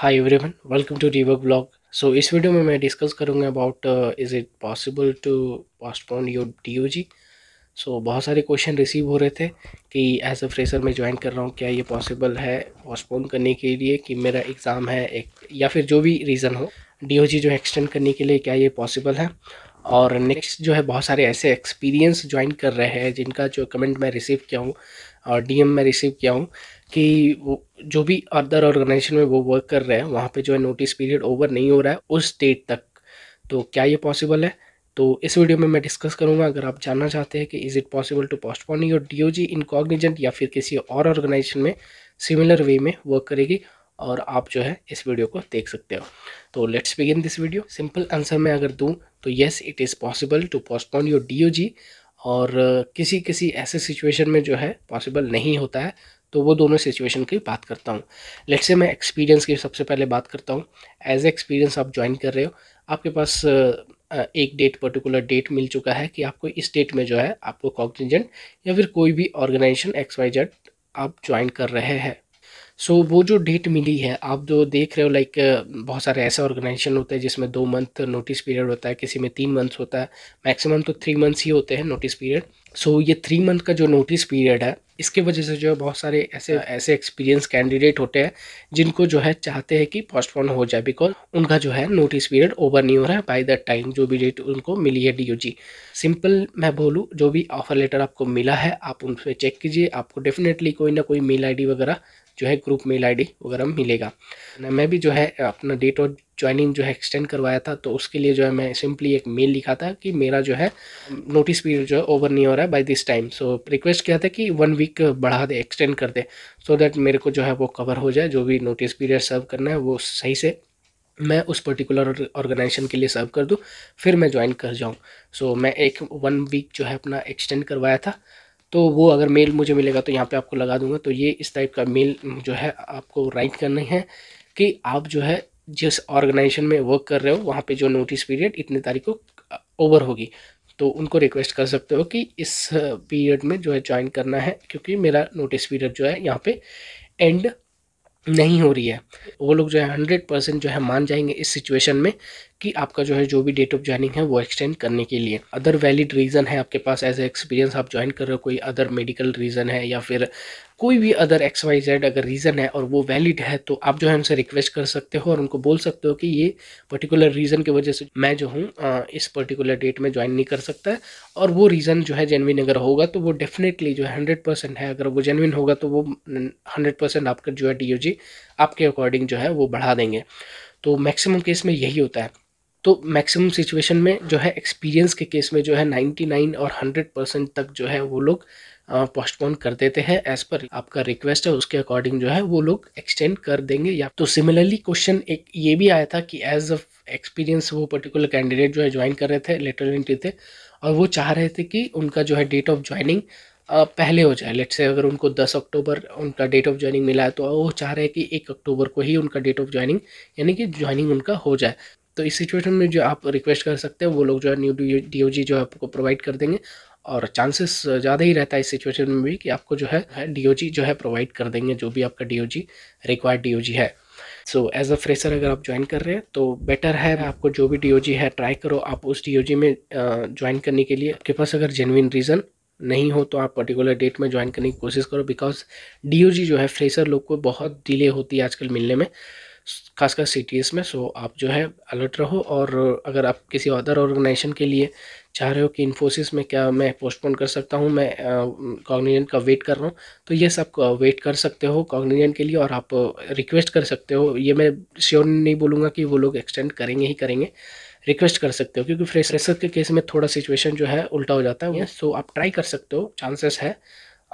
hi everyone welcome to rework blog so इस video में मैं डिस्कस करूंगा about is it possible to postpone your DOJ so बहुत सारे क्वेश्चन रिसीव हो रहे थे कि एज अ फ्रेशर मैं ज्वाइन कर रहा हूँ क्या ये पॉसिबल है पोस्टपोन करने के लिए कि मेरा एग्ज़ाम है एक या फिर जो भी रीज़न हो डी जो एक्सटेंड करने के लिए क्या ये पॉसिबल है और नेक्स्ट जो है बहुत सारे ऐसे एक्सपीरियंस ज्वाइन कर रहे हैं जिनका जो कमेंट मैं रिसीव किया हूँ और डीएम मैं रिसीव किया हूँ कि जो भी अदर ऑर्गेनाइजेशन में वो वर्क कर रहे हैं वहाँ पे जो है नोटिस पीरियड ओवर नहीं हो रहा है उस डेट तक तो क्या ये पॉसिबल है तो इस वीडियो में मैं डिस्कस करूँगा अगर आप जानना चाहते हैं कि is it possible to postpone your D O J in Cognizant या फिर किसी और ऑर्गेनाइजेशन में सिमिलर वे में वर्क करेगी और आप जो है इस वीडियो को देख सकते हो तो let's begin this video simple answer मैं अगर दूँ तो yes it is possible to postpone your D O J और किसी किसी ऐसे सिचुएशन में जो है पॉसिबल नहीं होता है तो वो दोनों सिचुएशन की बात करता हूँ लेट से मैं एक्सपीरियंस की सबसे पहले बात करता हूँ एज एक्सपीरियंस आप ज्वाइन कर रहे हो आपके पास एक डेट पर्टिकुलर डेट मिल चुका है कि आपको इस डेट में जो है आपको कॉग्निजेंट या फिर कोई भी ऑर्गेनाइजेशन एक्स वाई जेड आप ज्वाइन कर रहे हैं सो so, वो जो डेट मिली है आप जो देख रहे हो लाइक बहुत सारे ऐसे ऑर्गेनाइजेशन होते हैं जिसमें दो मंथ नोटिस पीरियड होता है किसी में तीन मंथ्स होता है मैक्सिमम तो थ्री मंथ्स ही होते हैं नोटिस पीरियड सो so, ये थ्री मंथ का जो नोटिस पीरियड है इसके वजह से जो है बहुत सारे ऐसे ऐसे एक्सपीरियंस कैंडिडेट होते हैं जिनको जो है चाहते हैं कि पोस्टपोन हो जाए बिकॉज उनका जो है नोटिस पीरियड ओवर नहीं हो रहा है बाई द टाइम जो भी डेट उनको मिली है डी सिंपल मैं बोलूँ जो भी ऑफर लेटर आपको मिला है आप उन पर चेक कीजिए आपको डेफिनेटली कोई ना कोई मेल आई वगैरह जो है ग्रुप मेल आई वगैरह मिलेगा मैं भी जो है अपना डेट और ज्वाइनिंग जो है एक्सटेंड करवाया था तो उसके लिए जो है मैं सिंपली एक मेल लिखा था कि मेरा जो है नोटिस पीरियड जो है ओवर नहीं हो रहा है by this time so request किया था कि वन वीक बढ़ा दे एक्सटेंड कर दे सो so दैट मेरे को जो है वो कवर हो जाए जो भी नोटिस पीरियड सर्व करना है वो सही से मैं उस पर्टिकुलर ऑर्गेनाइजेशन के लिए सर्व कर दूँ फिर मैं ज्वाइन कर जाऊँ सो so, मैं एक वन वीक जो है अपना एक्सटेंड करवाया था तो वो अगर मेल मुझे मिलेगा तो यहाँ पे आपको लगा दूंगा तो ये इस टाइप का मेल जो है आपको राइट करना है कि आप जो है जिस ऑर्गेनाइजेशन में वर्क कर रहे हो वहाँ पे जो नोटिस पीरियड इतने तारीख को ओवर होगी तो उनको रिक्वेस्ट कर सकते हो कि इस पीरियड में जो है ज्वाइन करना है क्योंकि मेरा नोटिस पीरियड जो है यहाँ पे एंड नहीं हो रही है वो लोग जो है हंड्रेड परसेंट जो है मान जाएंगे इस सिचुएशन में कि आपका जो है जो भी डेट ऑफ ज्वाइनिंग है वो एक्सटेंड करने के लिए अदर वैलिड रीज़न है आपके पास एज ए एक्सपीरियंस आप ज्वाइन कर रहे हो कोई अदर मेडिकल रीज़न है या फिर कोई भी अदर एक्स वाई जेड अगर रीज़न है और वो वैलिड है तो आप जो है उनसे रिक्वेस्ट कर सकते हो और उनको बोल सकते हो कि ये पर्टिकुलर रीज़न की वजह से मैं जो हूँ इस पर्टिकुलर डेट में ज्वाइन नहीं कर सकता और वो रीज़न जो है जेनविन अगर होगा तो वो डेफिनेटली जो है हंड्रेड परसेंट है अगर वो जेनविन होगा तो वो हंड्रेड परसेंट आपका जो है डी आपके अकॉर्डिंग जो है वो बढ़ा देंगे तो मैक्सिमम केस में यही होता है तो मैक्सिमम सिचुएशन में जो है एक्सपीरियंस के केस में जो है 99 और 100 परसेंट तक जो है वो लोग पोस्टपोन कर देते हैं एज पर आपका रिक्वेस्ट है उसके अकॉर्डिंग जो है वो लोग एक्सटेंड कर देंगे या तो सिमिलरली क्वेश्चन एक ये भी आया था कि एज अ एक्सपीरियंस वो पर्टिकुलर कैंडिडेट जो है ज्वाइन कर रहे थे लेटर एंट्री थे और वो चाह रहे थे कि उनका जो है डेट ऑफ ज्वाइनिंग पहले हो जाए लेट से अगर उनको 10 अक्टूबर उनका डेट ऑफ ज्वाइनिंग मिला है तो वो चाह रहे हैं कि 1 अक्टूबर को ही उनका डेट ऑफ ज्वाइनिंग यानी कि ज्वाइनिंग उनका हो जाए तो इस सिचुएशन में जो आप रिक्वेस्ट कर सकते हैं वो लोग जो है न्यू डी जी जो है आपको प्रोवाइड कर देंगे और चांसेस ज़्यादा ही रहता है इस सिचुएशन में भी कि आपको जो है डी जो है प्रोवाइड कर देंगे जो भी आपका D O G required D O G है सो एज अ फ्रेशर अगर आप ज्वाइन कर रहे हैं तो बेटर है आपको जो भी डी ओ जी है ट्राई करो आप उस डी ओ जी में ज्वाइन करने के लिए आपके पास अगर जेनविन रीज़न नहीं हो तो आप पर्टिकुलर डेट में ज्वाइन करने की कोशिश करो बिकॉज डी ओ जी जो है फ्रेशर लोग को बहुत डिले होती है आजकल मिलने में खासकर सी में सो आप जो है अलर्ट रहो और अगर आप किसी अदर ऑर्गेनाइजेशन के लिए चाह रहे हो कि इन्फोसिस में क्या मैं पोस्टपोन कर सकता हूँ मैं कॉग्निजेंट का वेट कर रहा हूँ तो ये सब वेट कर सकते हो कॉग्निजेंट के लिए और आप रिक्वेस्ट कर सकते हो ये मैं श्योर नहीं बोलूँगा कि वो लोग एक्सटेंड करेंगे ही करेंगे रिक्वेस्ट कर सकते हो क्योंकि फ्रेशर के केस में थोड़ा सिचुएशन जो है उल्टा हो जाता है सो आप ट्राई कर सकते हो चांसेस है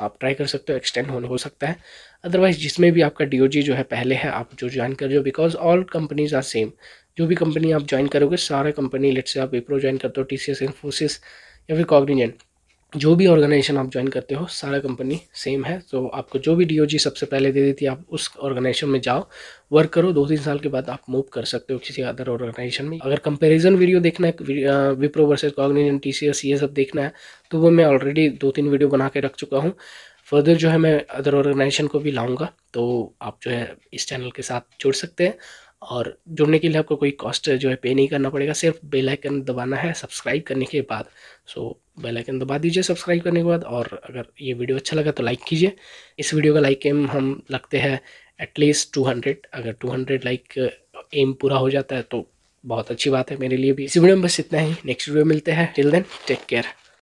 आप ट्राई कर सकते हो एक्सटेंड होने हो सकता है अदरवाइज जिसमें भी आपका डी जो है पहले है आप जो ज्वाइन कर रहे हो because all companies are same जो भी कंपनी आप ज्वाइन करोगे सारे कंपनी लेट से आप विप्रो ज्वाइन करते हो टी सी इन्फोसिस या फिर कॉग्निजेंट जो भी ऑर्गेनाइजेशन आप ज्वाइन करते हो सारा कंपनी सेम है तो आपको जो भी डीओजी सबसे पहले दे देती है आप उस ऑर्गेनाइजेशन में जाओ वर्क करो दो तीन साल के बाद आप मूव कर सकते हो किसी अदर ऑर्गेनाइजेशन में अगर कंपैरिजन वीडियो देखना है विप्रो वर्सेस कॉग्निजन टी ये सब देखना है तो वो मैं ऑलरेडी दो तीन वीडियो बना के रख चुका हूँ फर्दर जो है मैं अदर ऑर्गेनाइजेशन को भी लाऊंगा तो आप जो है इस चैनल के साथ जुड़ सकते हैं और जुड़ने के लिए आपको कोई कॉस्ट जो है पे नहीं करना पड़ेगा सिर्फ बेल आइकन दबाना है सब्सक्राइब करने के बाद सो बेल आइकन दबा दीजिए सब्सक्राइब करने के बाद और अगर ये वीडियो अच्छा लगा तो लाइक कीजिए इस वीडियो का लाइक एम हम लगते हैं एटलीस्ट 200 अगर 200 लाइक एम पूरा हो जाता है तो बहुत अच्छी बात है मेरे लिए भी इस वीडियो में बस इतना ही नेक्स्ट वीडियो मिलते हैं टिल देन टेक केयर